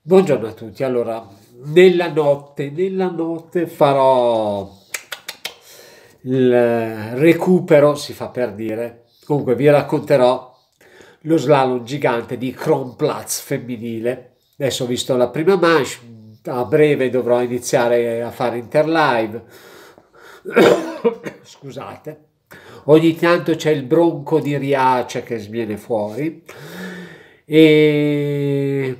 Buongiorno a tutti, allora nella notte, nella notte farò il recupero, si fa per dire, comunque vi racconterò lo slalom gigante di Kronplatz femminile. Adesso ho visto la prima manche, a breve dovrò iniziare a fare interlive. Scusate. Ogni tanto c'è il bronco di Riace che sviene fuori. E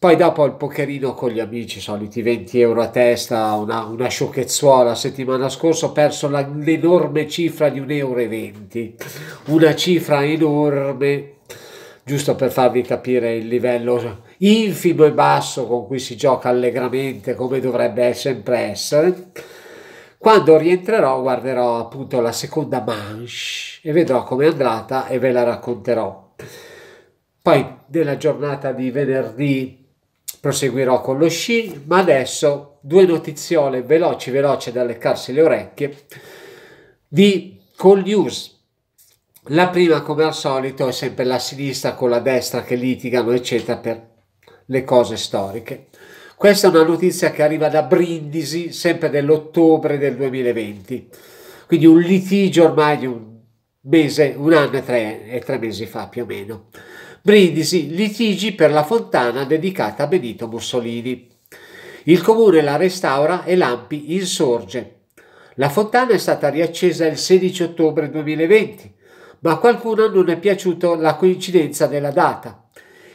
poi dopo il pokerino con gli amici, soliti 20 euro a testa, una, una sciocchezzuola. Settimana scorsa ho perso la, l'enorme cifra di 1,20 euro. Una cifra enorme, giusto per farvi capire il livello infimo e basso con cui si gioca allegramente, come dovrebbe sempre essere. Quando rientrerò guarderò appunto la seconda manche e vedrò come è andata e ve la racconterò. Poi nella giornata di venerdì proseguirò con lo sci, ma adesso due notiziole veloci, veloci da leccarsi le orecchie di Call News. La prima, come al solito, è sempre la sinistra con la destra che litigano, eccetera, per le cose storiche. Questa è una notizia che arriva da Brindisi, sempre dell'ottobre del 2020, quindi un litigio ormai di un mese, un anno e tre, e tre mesi fa più o meno. Brindisi litigi per la fontana dedicata a Benito Mussolini. Il comune la restaura e Lampi insorge. La fontana è stata riaccesa il 16 ottobre 2020, ma a qualcuno non è piaciuta la coincidenza della data.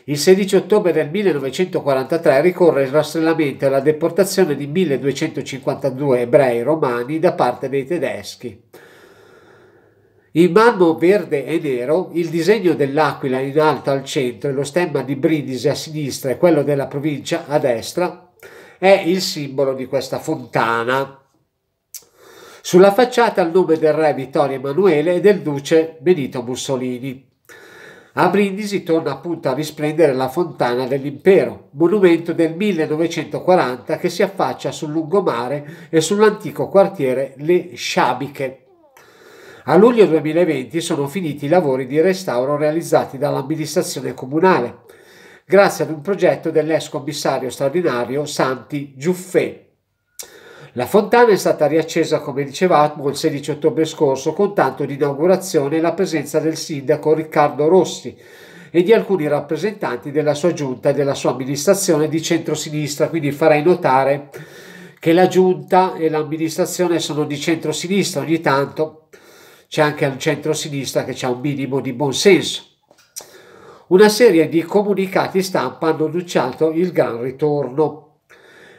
Il 16 ottobre del 1943 ricorre il rastrellamento e la deportazione di 1252 ebrei romani da parte dei tedeschi. In mano verde e nero, il disegno dell'aquila in alto al centro e lo stemma di Brindisi a sinistra e quello della provincia a destra è il simbolo di questa fontana. Sulla facciata il nome del re Vittorio Emanuele e del duce Benito Mussolini. A Brindisi torna appunto a risplendere la fontana dell'impero, monumento del 1940 che si affaccia sul lungomare e sull'antico quartiere Le Sciabiche. A luglio 2020 sono finiti i lavori di restauro realizzati dall'amministrazione comunale, grazie ad un progetto dell'ex commissario straordinario Santi Giuffè. La fontana è stata riaccesa, come dicevamo, il 16 ottobre scorso con tanto di inaugurazione e la presenza del sindaco Riccardo Rossi e di alcuni rappresentanti della sua giunta e della sua amministrazione di centrosinistra, quindi farei notare che la giunta e l'amministrazione sono di centrosinistra ogni tanto c'è anche al centro-sinistra che c'è un minimo di buonsenso. Una serie di comunicati stampa hanno annunciato il gran ritorno.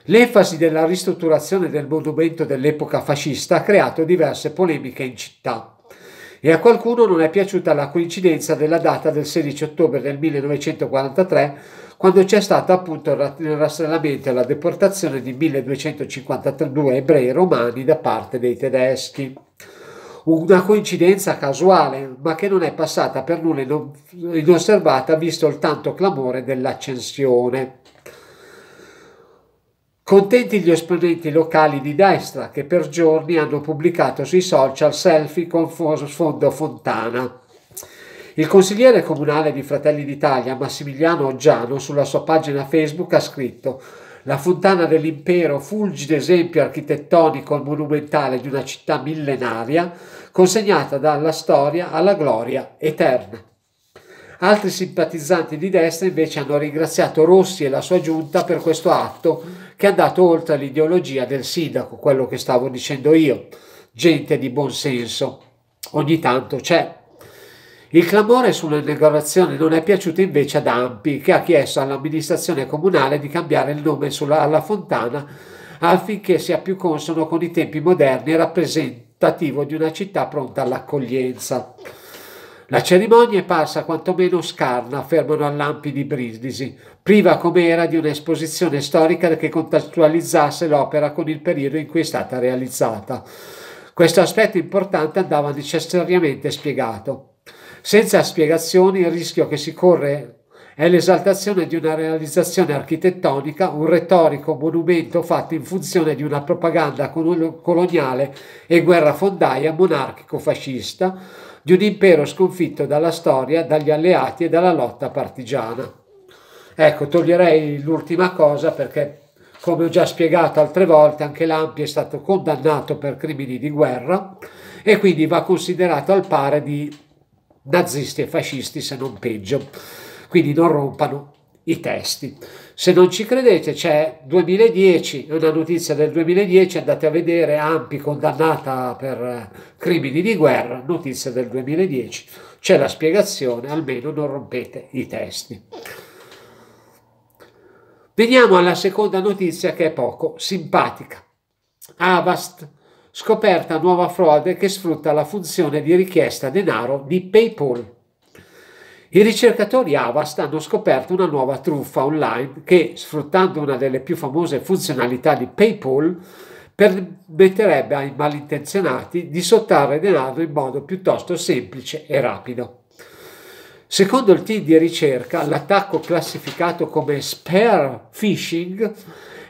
L'enfasi della ristrutturazione del monumento dell'epoca fascista ha creato diverse polemiche in città e a qualcuno non è piaciuta la coincidenza della data del 16 ottobre del 1943 quando c'è stato appunto il rastrellamento e la deportazione di 1252 ebrei romani da parte dei tedeschi una coincidenza casuale, ma che non è passata per nulla inosservata visto il tanto clamore dell'accensione. Contenti gli esponenti locali di destra che per giorni hanno pubblicato sui social selfie con sfondo Fontana. Il consigliere comunale di Fratelli d'Italia Massimiliano Oggiano sulla sua pagina Facebook ha scritto la fontana dell'impero, fulgido esempio architettonico e monumentale di una città millenaria, consegnata dalla storia alla gloria eterna. Altri simpatizzanti di destra invece hanno ringraziato Rossi e la sua giunta per questo atto che è andato oltre l'ideologia del sindaco, quello che stavo dicendo io. Gente di buon senso, ogni tanto c'è. Il clamore sulle negazioni non è piaciuto invece ad Ampi, che ha chiesto all'amministrazione comunale di cambiare il nome sulla, alla fontana affinché sia più consono con i tempi moderni e rappresentativo di una città pronta all'accoglienza. La cerimonia è parsa quantomeno scarna, affermano all'Ampi di Brindisi, priva come era di un'esposizione storica che contestualizzasse l'opera con il periodo in cui è stata realizzata. Questo aspetto importante andava necessariamente spiegato. Senza spiegazioni il rischio che si corre è l'esaltazione di una realizzazione architettonica, un retorico monumento fatto in funzione di una propaganda coloniale e guerra fondaia monarchico-fascista, di un impero sconfitto dalla storia, dagli alleati e dalla lotta partigiana. Ecco, toglierei l'ultima cosa perché, come ho già spiegato altre volte, anche Lampi è stato condannato per crimini di guerra e quindi va considerato al pari di nazisti e fascisti se non peggio. Quindi non rompano i testi. Se non ci credete c'è 2010, è una notizia del 2010, andate a vedere Ampi condannata per eh, crimini di guerra, notizia del 2010, c'è la spiegazione, almeno non rompete i testi. Veniamo alla seconda notizia che è poco simpatica. Avast scoperta nuova frode che sfrutta la funzione di richiesta denaro di PayPal. I ricercatori Avast hanno scoperto una nuova truffa online che, sfruttando una delle più famose funzionalità di PayPal, permetterebbe ai malintenzionati di sottrarre denaro in modo piuttosto semplice e rapido. Secondo il team di ricerca, l'attacco classificato come spare phishing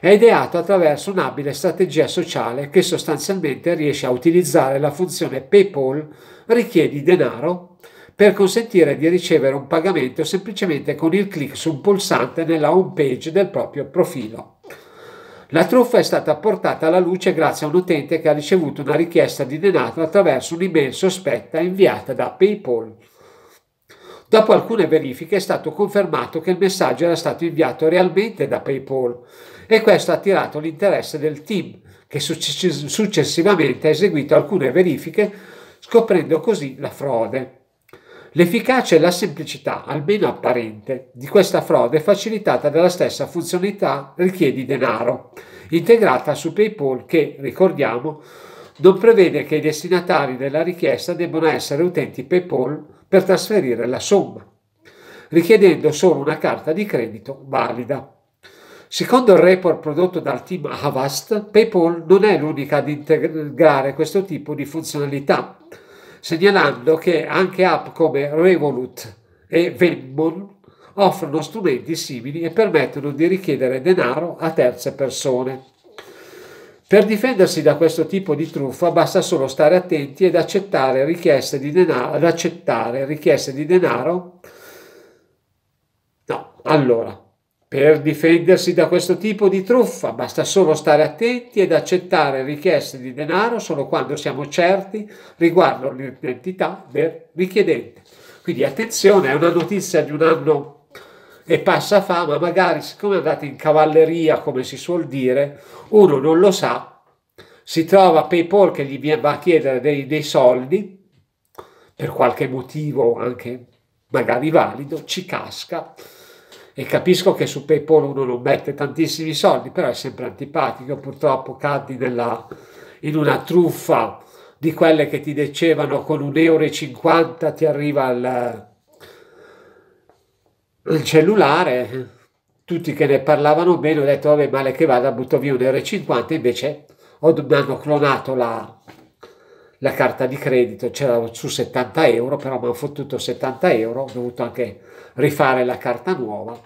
è ideato attraverso un'abile strategia sociale che sostanzialmente riesce a utilizzare la funzione PayPal richiedi denaro per consentire di ricevere un pagamento semplicemente con il clic su un pulsante nella home page del proprio profilo. La truffa è stata portata alla luce grazie a un utente che ha ricevuto una richiesta di denaro attraverso un'email sospetta inviata da PayPal. Dopo alcune verifiche è stato confermato che il messaggio era stato inviato realmente da PayPal e questo ha attirato l'interesse del team che successivamente ha eseguito alcune verifiche scoprendo così la frode. L'efficacia e la semplicità, almeno apparente, di questa frode è facilitata dalla stessa funzionalità richiedi denaro, integrata su PayPal che, ricordiamo, non prevede che i destinatari della richiesta debbano essere utenti PayPal per trasferire la somma, richiedendo solo una carta di credito valida. Secondo il report prodotto dal team Avast, PayPal non è l'unica ad integrare questo tipo di funzionalità, segnalando che anche app come Revolut e Venmo offrono strumenti simili e permettono di richiedere denaro a terze persone. Per difendersi da questo tipo di truffa basta solo stare attenti ed accettare richieste di denaro, accettare richieste di denaro. No, allora, per difendersi da questo tipo di truffa basta solo stare attenti ed accettare richieste di denaro solo quando siamo certi riguardo l'identità del richiedente. Quindi attenzione, è una notizia di un anno e passa fa, ma magari siccome andate in cavalleria, come si suol dire, uno non lo sa, si trova PayPal che gli va a chiedere dei, dei soldi per qualche motivo anche magari valido, ci casca e capisco che su PayPal uno non mette tantissimi soldi, però è sempre antipatico, purtroppo cadi nella, in una truffa di quelle che ti dicevano con 1,50 euro ti arriva il, il cellulare, tutti che ne parlavano bene, ho detto vabbè male che vada, butto via 1,50 euro, invece ho, mi hanno clonato la, la carta di credito, c'era su 70 euro, però mi hanno fottuto 70 euro, ho dovuto anche rifare la carta nuova.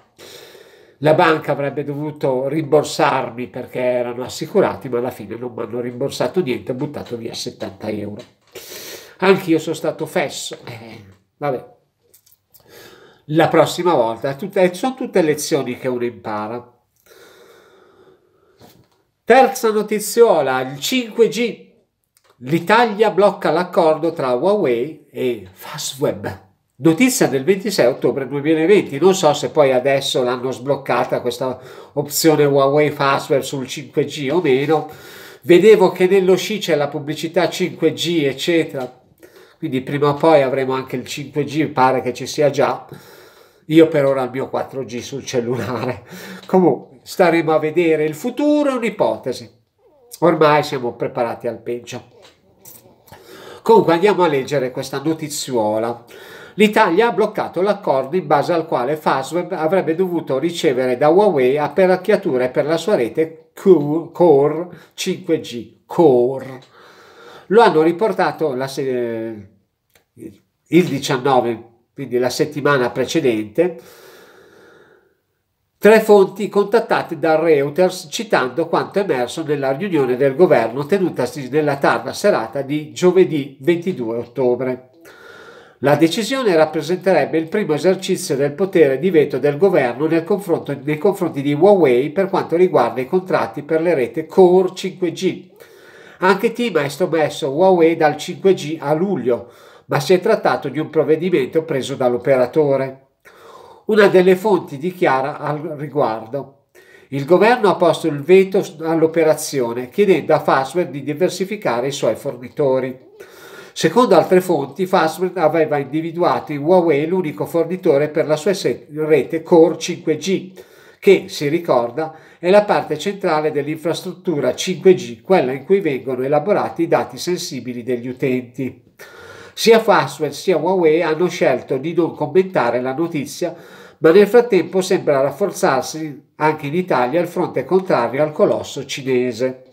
La banca avrebbe dovuto rimborsarmi perché erano assicurati, ma alla fine non mi hanno rimborsato niente, ho buttato via 70 euro. Anche io sono stato fesso. Eh, vabbè. La prossima volta, tutte, sono tutte lezioni che uno impara. Terza notiziola, il 5G. L'Italia blocca l'accordo tra Huawei e Fastweb Notizia del 26 ottobre 2020, non so se poi adesso l'hanno sbloccata questa opzione Huawei Fastware sul 5G o meno, vedevo che nello sci c'è la pubblicità 5G eccetera, quindi prima o poi avremo anche il 5G, pare che ci sia già, io per ora ho il mio 4G sul cellulare, comunque staremo a vedere, il futuro è un'ipotesi, ormai siamo preparati al peggio. Comunque andiamo a leggere questa notiziola. L'Italia ha bloccato l'accordo in base al quale Fastweb avrebbe dovuto ricevere da Huawei apparecchiature per la sua rete Core 5G. Core. Lo hanno riportato la, eh, il 19, quindi la settimana precedente, tre fonti contattate da Reuters citando quanto emerso nella riunione del governo tenutasi nella tarda serata di giovedì 22 ottobre. La decisione rappresenterebbe il primo esercizio del potere di veto del governo nel nei confronti di Huawei per quanto riguarda i contratti per le reti Core 5G. Anche TIM ha estromesso Huawei dal 5G a luglio, ma si è trattato di un provvedimento preso dall'operatore. Una delle fonti dichiara al riguardo. Il governo ha posto il veto all'operazione, chiedendo a Fastware di diversificare i suoi fornitori. Secondo altre fonti, Fastweb aveva individuato in Huawei l'unico fornitore per la sua rete Core 5G, che, si ricorda, è la parte centrale dell'infrastruttura 5G, quella in cui vengono elaborati i dati sensibili degli utenti. Sia Fastweb sia Huawei hanno scelto di non commentare la notizia, ma nel frattempo sembra rafforzarsi anche in Italia il fronte contrario al colosso cinese.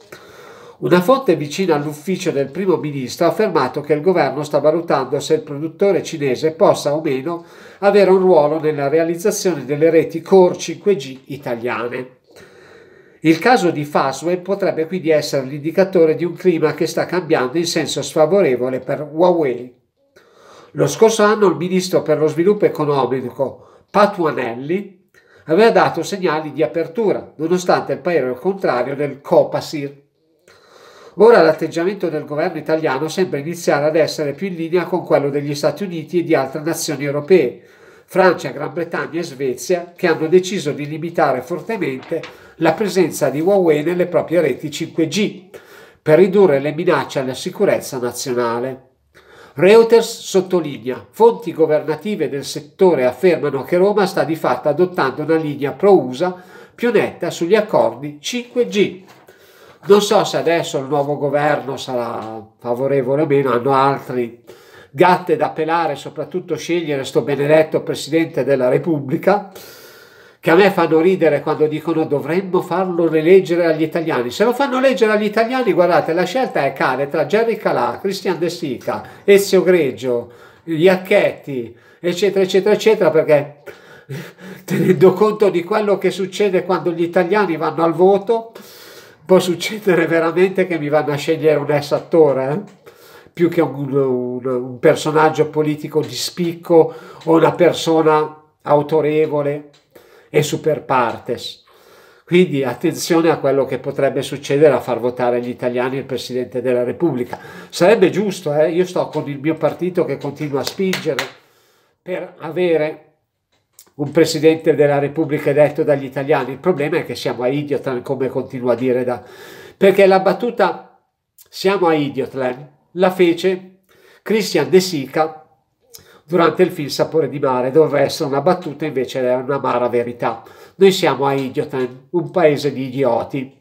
Una fonte vicina all'ufficio del primo ministro ha affermato che il governo sta valutando se il produttore cinese possa o meno avere un ruolo nella realizzazione delle reti Core 5G italiane. Il caso di Fastweb potrebbe quindi essere l'indicatore di un clima che sta cambiando in senso sfavorevole per Huawei. Lo scorso anno il ministro per lo sviluppo economico Patuanelli aveva dato segnali di apertura, nonostante il parere contrario del Copasir Ora l'atteggiamento del governo italiano sembra iniziare ad essere più in linea con quello degli Stati Uniti e di altre nazioni europee, Francia, Gran Bretagna e Svezia, che hanno deciso di limitare fortemente la presenza di Huawei nelle proprie reti 5G per ridurre le minacce alla sicurezza nazionale. Reuters sottolinea, fonti governative del settore affermano che Roma sta di fatto adottando una linea pro-USA più netta sugli accordi 5G. Non so se adesso il nuovo governo sarà favorevole o meno, hanno altri gatte da pelare, soprattutto scegliere sto benedetto Presidente della Repubblica, che a me fanno ridere quando dicono dovremmo farlo eleggere agli italiani. Se lo fanno leggere agli italiani, guardate, la scelta è cane tra Jerry Calà, Cristian De Sica, Ezio Greggio, Iacchetti, eccetera, eccetera, eccetera, perché tenendo conto di quello che succede quando gli italiani vanno al voto, può succedere veramente che mi vanno a scegliere un ex attore eh? più che un, un, un, personaggio politico di spicco o una persona autorevole e super partes. Quindi attenzione a quello che potrebbe succedere a far votare gli italiani il Presidente della Repubblica. Sarebbe giusto, eh? io sto con il mio partito che continua a spingere per avere un presidente della Repubblica eletto dagli italiani. Il problema è che siamo a Idiotland, come continua a dire da... Perché la battuta siamo a Idiotland la fece Christian De Sica durante il film Sapore di mare, doveva essere una battuta, invece era una mara verità. Noi siamo a Idiotan, eh, un paese di idioti.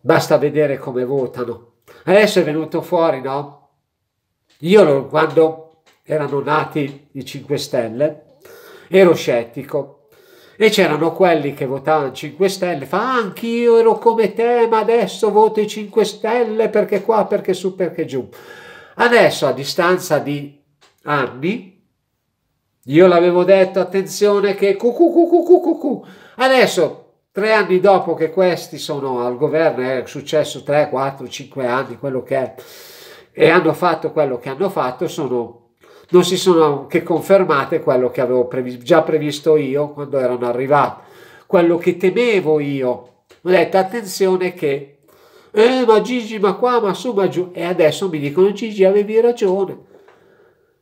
Basta vedere come votano. Adesso è venuto fuori, no? Io quando erano nati i 5 Stelle, ero scettico. E c'erano quelli che votavano 5 Stelle, fa ah, anch'io ero come te, ma adesso voto i 5 Stelle perché qua, perché su, perché giù. Adesso a distanza di anni, io l'avevo detto, attenzione che cucù, cucù, cucù, cucù. adesso tre anni dopo che questi sono al governo, è successo 3, 4, 5 anni, quello che è, e hanno fatto quello che hanno fatto, sono non si sono che confermate quello che avevo previ già previsto io quando erano arrivati, quello che temevo io. Ho detto attenzione che, eh ma Gigi ma qua ma su ma giù e adesso mi dicono Gigi avevi ragione.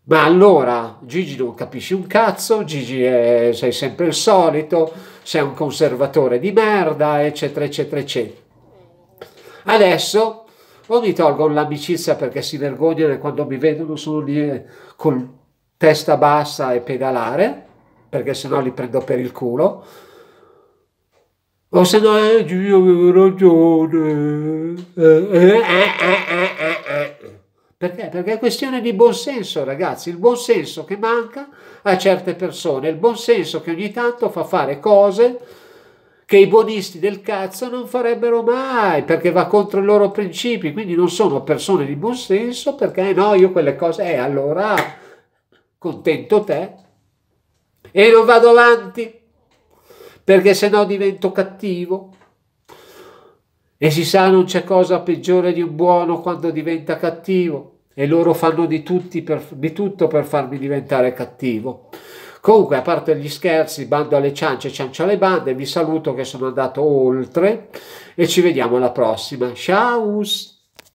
Ma allora Gigi non capisci un cazzo, Gigi è, sei sempre il solito, sei un conservatore di merda, eccetera, eccetera, eccetera. Adesso o mi tolgo l'amicizia perché si vergognano quando mi vedono solo lì eh, con testa bassa e pedalare, perché sennò li prendo per il culo. O se no, eh, io avevo ragione. Eh eh, eh, eh, eh, perché? Perché è questione di buonsenso, ragazzi. Il buonsenso che manca a certe persone, il buonsenso che ogni tanto fa fare cose che i buonisti del cazzo non farebbero mai perché va contro i loro principi, quindi non sono persone di buon senso perché eh no, io quelle cose, eh allora contento te e non vado avanti perché se no divento cattivo. E si sa non c'è cosa peggiore di un buono quando diventa cattivo e loro fanno di, per, di tutto per farmi diventare cattivo. Comunque, a parte gli scherzi, bando alle ciance, ciancia alle bande, vi saluto che sono andato oltre e ci vediamo alla prossima. Ciao!